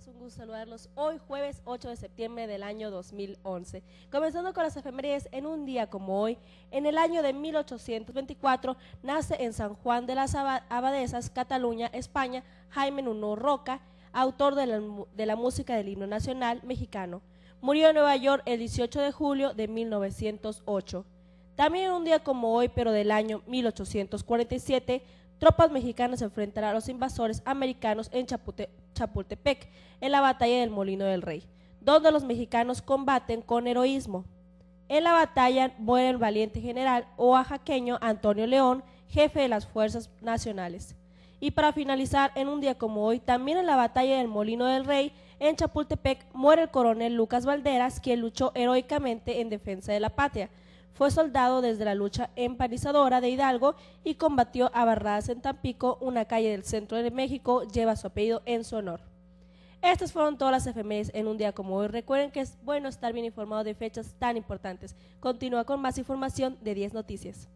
Es un gusto saludarlos hoy jueves 8 de septiembre del año 2011. Comenzando con las efemérides, en un día como hoy, en el año de 1824, nace en San Juan de las Abadesas, Cataluña, España, Jaime Nuno Roca, autor de la, de la música del himno nacional mexicano. Murió en Nueva York el 18 de julio de 1908. También en un día como hoy, pero del año 1847, tropas mexicanas se enfrentan a los invasores americanos en Chapultepec, en la batalla del Molino del Rey, donde los mexicanos combaten con heroísmo. En la batalla muere el valiente general oaxaqueño Antonio León, jefe de las fuerzas nacionales. Y para finalizar, en un día como hoy, también en la batalla del Molino del Rey, en Chapultepec, muere el coronel Lucas Valderas, quien luchó heroicamente en defensa de la patria. Fue soldado desde la lucha empanizadora de Hidalgo y combatió a Barradas en Tampico, una calle del centro de México lleva su apellido en su honor. Estas fueron todas las FMs en un día como hoy. Recuerden que es bueno estar bien informado de fechas tan importantes. Continúa con más información de 10 Noticias.